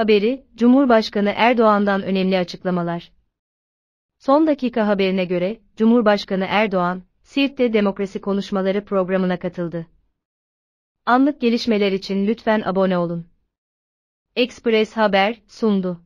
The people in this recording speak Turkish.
Haberi, Cumhurbaşkanı Erdoğan'dan önemli açıklamalar. Son dakika haberine göre, Cumhurbaşkanı Erdoğan, Siirt'te demokrasi konuşmaları programına katıldı. Anlık gelişmeler için lütfen abone olun. Express Haber sundu.